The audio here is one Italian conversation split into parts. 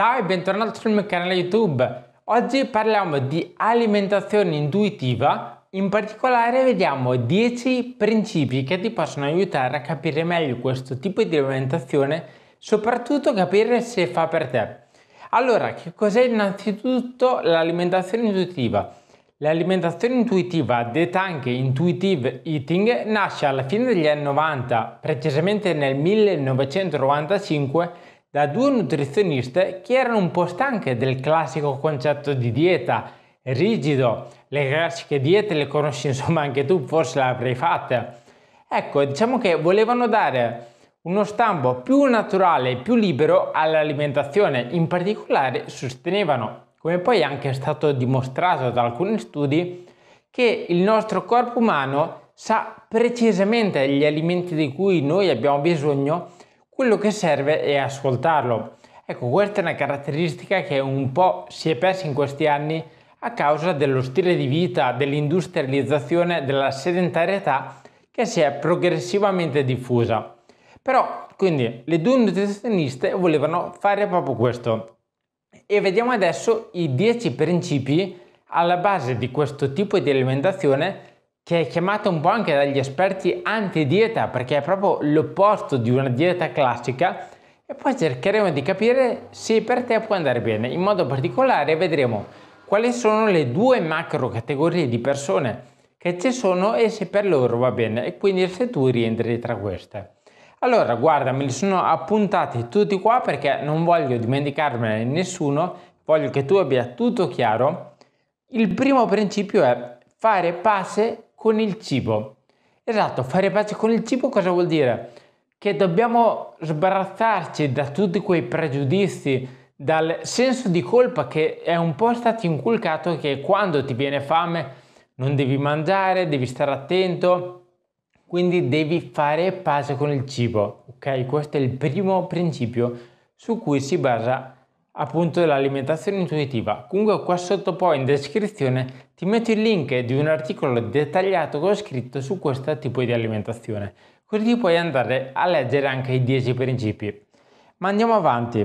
Ciao e bentornato sul mio canale YouTube. Oggi parliamo di alimentazione intuitiva, in particolare vediamo 10 principi che ti possono aiutare a capire meglio questo tipo di alimentazione, soprattutto capire se fa per te. Allora, che cos'è innanzitutto l'alimentazione intuitiva? L'alimentazione intuitiva, detta anche intuitive eating, nasce alla fine degli anni 90, precisamente nel 1995 da due nutrizioniste che erano un po' stanche del classico concetto di dieta rigido. Le classiche diete le conosci insomma anche tu, forse le avrai fatte. Ecco, diciamo che volevano dare uno stampo più naturale, e più libero all'alimentazione, in particolare sostenevano, come poi anche è stato dimostrato da alcuni studi, che il nostro corpo umano sa precisamente gli alimenti di cui noi abbiamo bisogno quello che serve è ascoltarlo. Ecco, questa è una caratteristica che un po' si è persa in questi anni a causa dello stile di vita, dell'industrializzazione, della sedentarietà che si è progressivamente diffusa. Però, quindi, le due nutrizioniste volevano fare proprio questo. E vediamo adesso i 10 principi alla base di questo tipo di alimentazione che è chiamata un po' anche dagli esperti anti-dieta, perché è proprio l'opposto di una dieta classica, e poi cercheremo di capire se per te può andare bene. In modo particolare vedremo quali sono le due macro categorie di persone che ci sono e se per loro va bene, e quindi se tu rientri tra queste. Allora, guarda, me li sono appuntati tutti qua perché non voglio dimenticarmene nessuno, voglio che tu abbia tutto chiaro. Il primo principio è fare pace con il cibo. Esatto, fare pace con il cibo cosa vuol dire? Che dobbiamo sbarazzarci da tutti quei pregiudizi, dal senso di colpa che è un po' stato inculcato che quando ti viene fame non devi mangiare, devi stare attento, quindi devi fare pace con il cibo, ok? Questo è il primo principio su cui si basa appunto dell'alimentazione intuitiva. Comunque qua sotto poi in descrizione ti metto il link di un articolo dettagliato che ho scritto su questo tipo di alimentazione, così puoi andare a leggere anche i 10 principi. Ma andiamo avanti,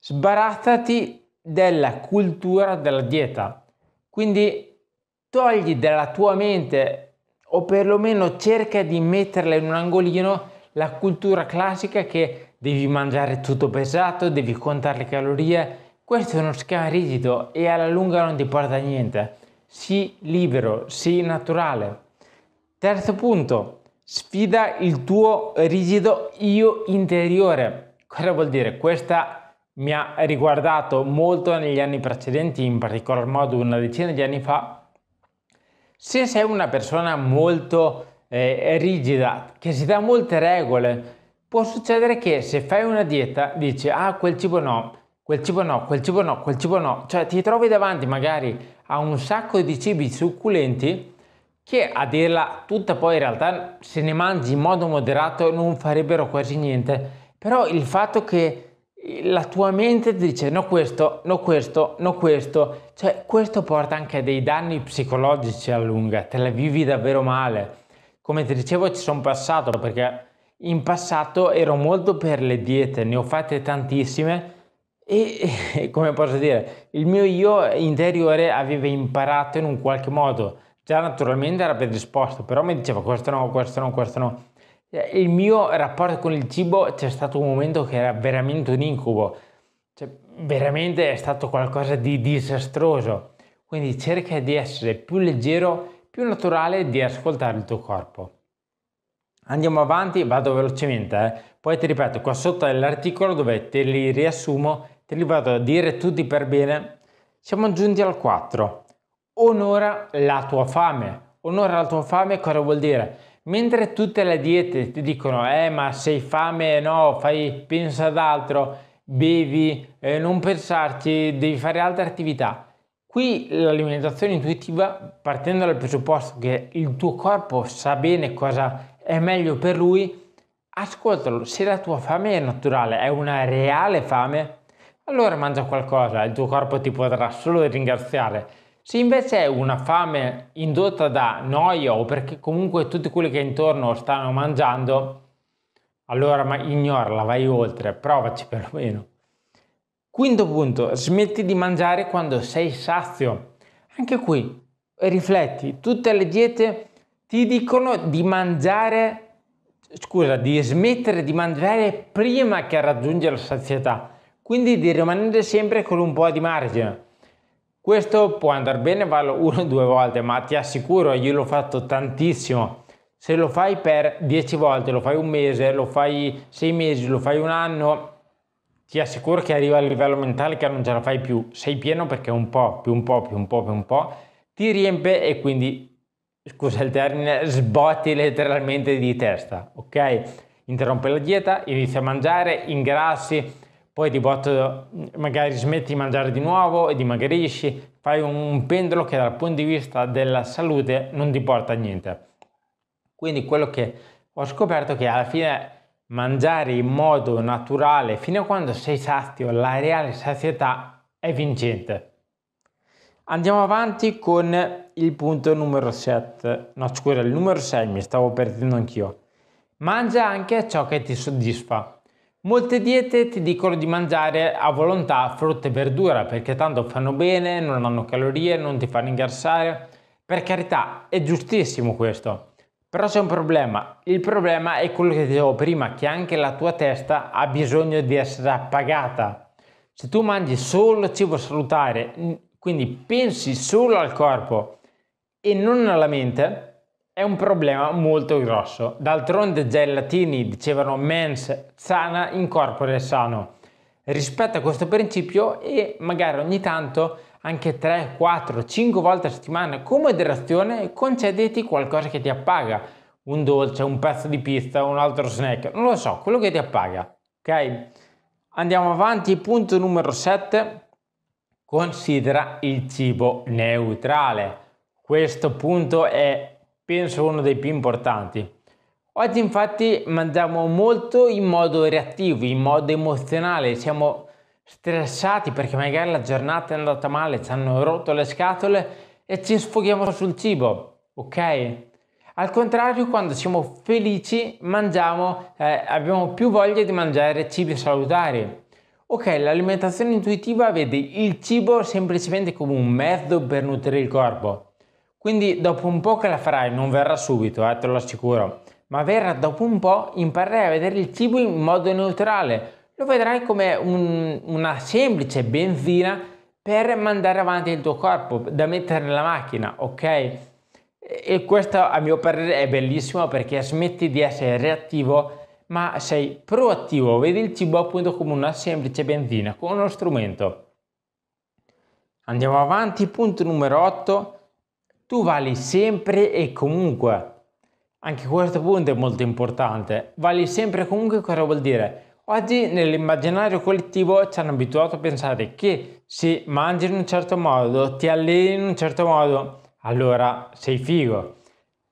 sbarazzati della cultura della dieta, quindi togli dalla tua mente o perlomeno cerca di metterla in un angolino la cultura classica che Devi mangiare tutto pesato, devi contare le calorie. Questo è uno schema rigido e alla lunga non ti porta a niente. Sii libero, sii naturale. Terzo punto, sfida il tuo rigido io interiore. Cosa vuol dire? Questa mi ha riguardato molto negli anni precedenti, in particolar modo una decina di anni fa. Se sei una persona molto eh, rigida, che si dà molte regole, può succedere che se fai una dieta dici ah quel cibo no, quel cibo no, quel cibo no, quel cibo no, cioè ti trovi davanti magari a un sacco di cibi succulenti che a dirla tutta poi in realtà se ne mangi in modo moderato non farebbero quasi niente, però il fatto che eh, la tua mente ti dice no questo, no questo, no questo, cioè questo porta anche a dei danni psicologici a lunga, te la vivi davvero male. Come ti dicevo ci sono passato perché in passato ero molto per le diete, ne ho fatte tantissime e, e come posso dire, il mio io interiore aveva imparato in un qualche modo, già naturalmente era predisposto, però mi diceva questo no, questo no, questo no. Eh, il mio rapporto con il cibo c'è stato un momento che era veramente un incubo, cioè, veramente è stato qualcosa di disastroso. Quindi cerca di essere più leggero, più naturale e di ascoltare il tuo corpo. Andiamo avanti, vado velocemente, eh. poi ti ripeto, qua sotto è l'articolo dove te li riassumo, te li vado a dire tutti per bene. Siamo giunti al 4. Onora la tua fame. Onora la tua fame cosa vuol dire? Mentre tutte le diete ti dicono, eh ma sei fame, no, fai, pensa ad altro, bevi, eh, non pensarci, devi fare altre attività. Qui l'alimentazione intuitiva, partendo dal presupposto che il tuo corpo sa bene cosa è meglio per lui, ascoltalo, se la tua fame è naturale, è una reale fame, allora mangia qualcosa, il tuo corpo ti potrà solo ringraziare. Se invece è una fame indotta da noia o perché comunque tutti quelli che intorno stanno mangiando, allora ma ignorala, vai oltre, provaci perlomeno. Quinto punto, smetti di mangiare quando sei sazio. Anche qui rifletti, tutte le diete ti dicono di mangiare, scusa, di smettere di mangiare prima che raggiungi la sazietà, quindi di rimanere sempre con un po' di margine. Questo può andare bene, vale una o due volte, ma ti assicuro, io l'ho fatto tantissimo. Se lo fai per dieci volte, lo fai un mese, lo fai sei mesi, lo fai un anno, ti assicuro che arriva al livello mentale che non ce la fai più. Sei pieno perché un po', più un po', più un po', più un po', ti riempie e quindi scusa il termine, sbotti letteralmente di testa, ok? Interrompe la dieta, inizi a mangiare, ingrassi, poi di botto magari smetti di mangiare di nuovo e dimagrisci, fai un pendolo che dal punto di vista della salute non ti porta a niente. Quindi quello che ho scoperto è che alla fine mangiare in modo naturale fino a quando sei sazio, la reale sazietà è vincente. Andiamo avanti con il punto numero 7. No, scusa, il numero 6, mi stavo perdendo anch'io. Mangia anche ciò che ti soddisfa. Molte diete ti dicono di mangiare a volontà frutta e verdura perché tanto fanno bene, non hanno calorie, non ti fanno ingrassare. Per carità, è giustissimo questo. Però c'è un problema. Il problema è quello che dicevo prima, che anche la tua testa ha bisogno di essere appagata. Se tu mangi solo cibo salutare quindi pensi solo al corpo e non alla mente, è un problema molto grosso. D'altronde già i latini dicevano mens sana in corpore sano. Rispetta questo principio e magari ogni tanto anche 3, 4, 5 volte a settimana come moderazione concediti qualcosa che ti appaga. Un dolce, un pezzo di pizza, un altro snack, non lo so, quello che ti appaga. Ok? Andiamo avanti, punto numero 7 considera il cibo neutrale. Questo punto è penso uno dei più importanti. Oggi infatti mangiamo molto in modo reattivo, in modo emozionale, siamo stressati perché magari la giornata è andata male, ci hanno rotto le scatole e ci sfoghiamo sul cibo, ok? Al contrario, quando siamo felici, mangiamo, eh, abbiamo più voglia di mangiare cibi salutari. Ok, l'alimentazione intuitiva vede il cibo semplicemente come un mezzo per nutrire il corpo. Quindi dopo un po' che la farai, non verrà subito, eh, te lo assicuro, ma verrà dopo un po', imparerai a vedere il cibo in modo neutrale. Lo vedrai come un, una semplice benzina per mandare avanti il tuo corpo, da mettere nella macchina, ok? E questo a mio parere è bellissimo perché smetti di essere reattivo ma sei proattivo, vedi il cibo appunto come una semplice benzina, come uno strumento. Andiamo avanti, punto numero 8, tu vali sempre e comunque. Anche questo punto è molto importante, vali sempre e comunque cosa vuol dire? Oggi nell'immaginario collettivo ci hanno abituato a pensare che se mangi in un certo modo, ti alleni in un certo modo, allora sei figo.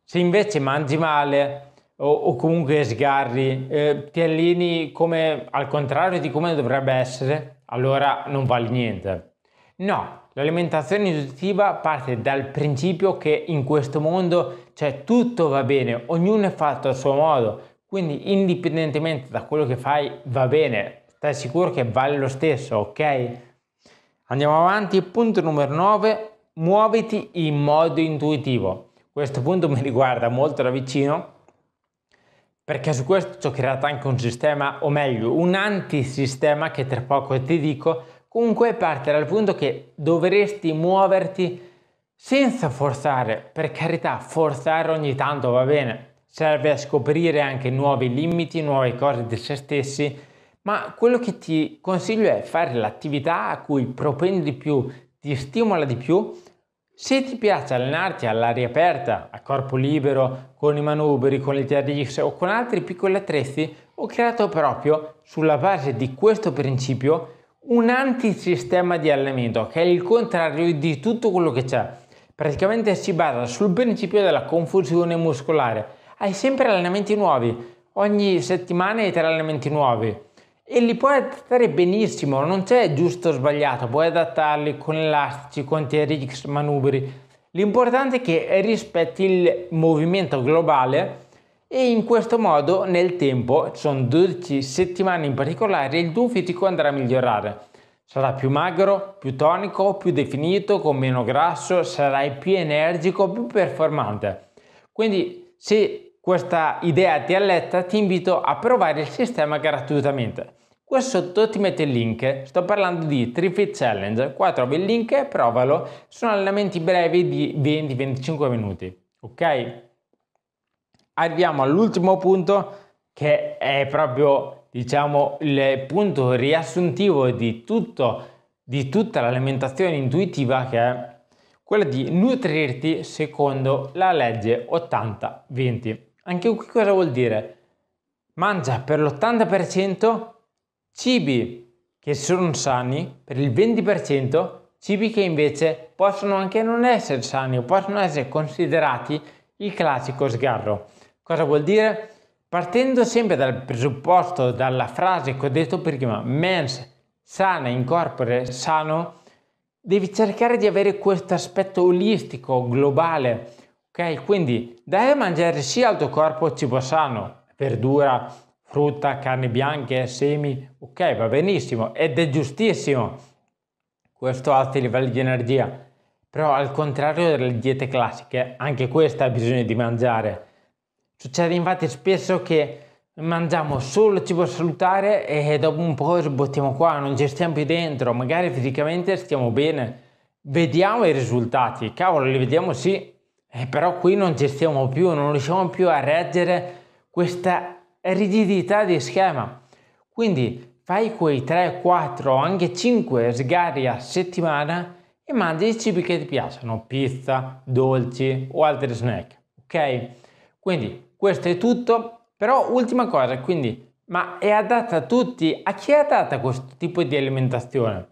Se invece mangi male, o, o comunque sgarri. Eh, allini come, al contrario di come dovrebbe essere, allora non vale niente. No, l'alimentazione intuitiva parte dal principio che in questo mondo cioè, tutto va bene, ognuno è fatto a suo modo, quindi indipendentemente da quello che fai va bene, stai sicuro che vale lo stesso, ok? Andiamo avanti, punto numero 9, muoviti in modo intuitivo. Questo punto mi riguarda molto da vicino perché su questo ho creato anche un sistema, o meglio, un antisistema che tra poco ti dico, comunque parte dal punto che dovresti muoverti senza forzare, per carità, forzare ogni tanto va bene, serve a scoprire anche nuovi limiti, nuove cose di se stessi, ma quello che ti consiglio è fare l'attività a cui propendi di più, ti stimola di più se ti piace allenarti all'aria aperta, a corpo libero, con i manubri, con le TRX o con altri piccoli attrezzi, ho creato proprio sulla base di questo principio un antisistema di allenamento che è il contrario di tutto quello che c'è. Praticamente si basa sul principio della confusione muscolare. Hai sempre allenamenti nuovi, ogni settimana hai tre allenamenti nuovi e li puoi adattare benissimo, non c'è giusto o sbagliato, puoi adattarli con elastici, con TRX, manubri. L'importante è che rispetti il movimento globale e in questo modo nel tempo, sono 12 settimane in particolare, il tuo fisico andrà a migliorare. Sarà più magro, più tonico, più definito, con meno grasso, sarai più energico, più performante. Quindi se questa idea ti alletta, ti invito a provare il sistema gratuitamente. Qua sotto ti mette il link, sto parlando di TriFit Challenge, qua trovi il link, provalo, sono allenamenti brevi di 20-25 minuti, ok? Arriviamo all'ultimo punto che è proprio, diciamo, il punto riassuntivo di, tutto, di tutta l'alimentazione intuitiva che è quella di nutrirti secondo la legge 80-20. Anche qui cosa vuol dire? Mangia per l'80% cibi che sono sani per il 20%, cibi che invece possono anche non essere sani o possono essere considerati il classico sgarro. Cosa vuol dire? Partendo sempre dal presupposto, dalla frase che ho detto prima, mens sana in corpore sano, devi cercare di avere questo aspetto olistico, globale, ok? Quindi dai a mangiare sia il tuo corpo cibo sano, verdura, frutta, carni bianche, semi, ok, va benissimo ed è giustissimo questo alti livelli di energia. Però al contrario delle diete classiche, anche questa ha bisogno di mangiare. Succede infatti spesso che mangiamo solo cibo salutare e dopo un po' sbottiamo qua, non ci stiamo più dentro, magari fisicamente stiamo bene, vediamo i risultati, cavolo li vediamo sì, eh, però qui non ci stiamo più, non riusciamo più a reggere questa rigidità di schema. Quindi fai quei 3, 4, anche 5 sgarri a settimana e mangi i cibi che ti piacciono, pizza, dolci o altri snack, ok? Quindi questo è tutto, però ultima cosa, quindi ma è adatta a tutti? A chi è adatta questo tipo di alimentazione?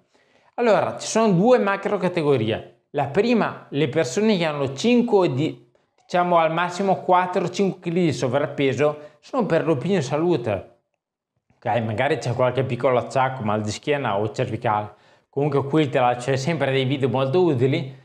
Allora, ci sono due macro categorie. La prima, le persone che hanno 5 o 10 diciamo al massimo 4-5 kg di sovrappeso sono per lo più in salute. Ok, magari c'è qualche piccolo acciacco, mal di schiena o cervicale. Comunque qui te lascio sempre dei video molto utili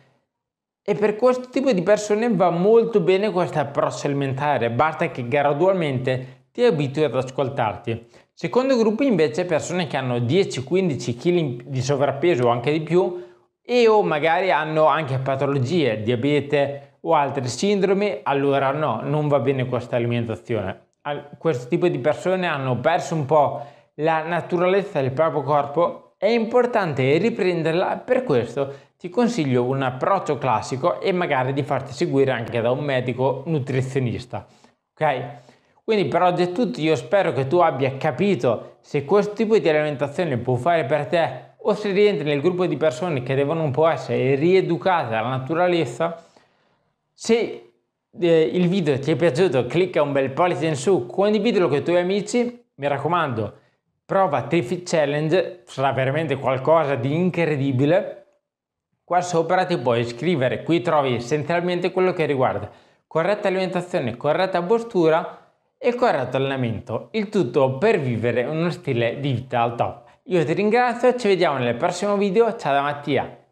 e per questo tipo di persone va molto bene questo approccio alimentare, basta che gradualmente ti abitui ad ascoltarti. Secondo gruppo invece persone che hanno 10-15 kg di sovrappeso o anche di più e o magari hanno anche patologie, diabete o altre sindrome, allora no, non va bene questa alimentazione. Questo tipo di persone hanno perso un po' la naturalezza del proprio corpo, è importante riprenderla, per questo ti consiglio un approccio classico e magari di farti seguire anche da un medico nutrizionista. Ok? Quindi per oggi è tutto, io spero che tu abbia capito se questo tipo di alimentazione può fare per te o se rientri nel gruppo di persone che devono un po' essere rieducate alla naturalezza se eh, il video ti è piaciuto clicca un bel pollice in su, condividilo con i tuoi amici, mi raccomando prova Tiffy Challenge, sarà veramente qualcosa di incredibile. Qua sopra ti puoi iscrivere, qui trovi essenzialmente quello che riguarda corretta alimentazione, corretta postura e corretto allenamento, il tutto per vivere uno stile di vita al top. Io ti ringrazio, ci vediamo nel prossimo video, ciao da Mattia!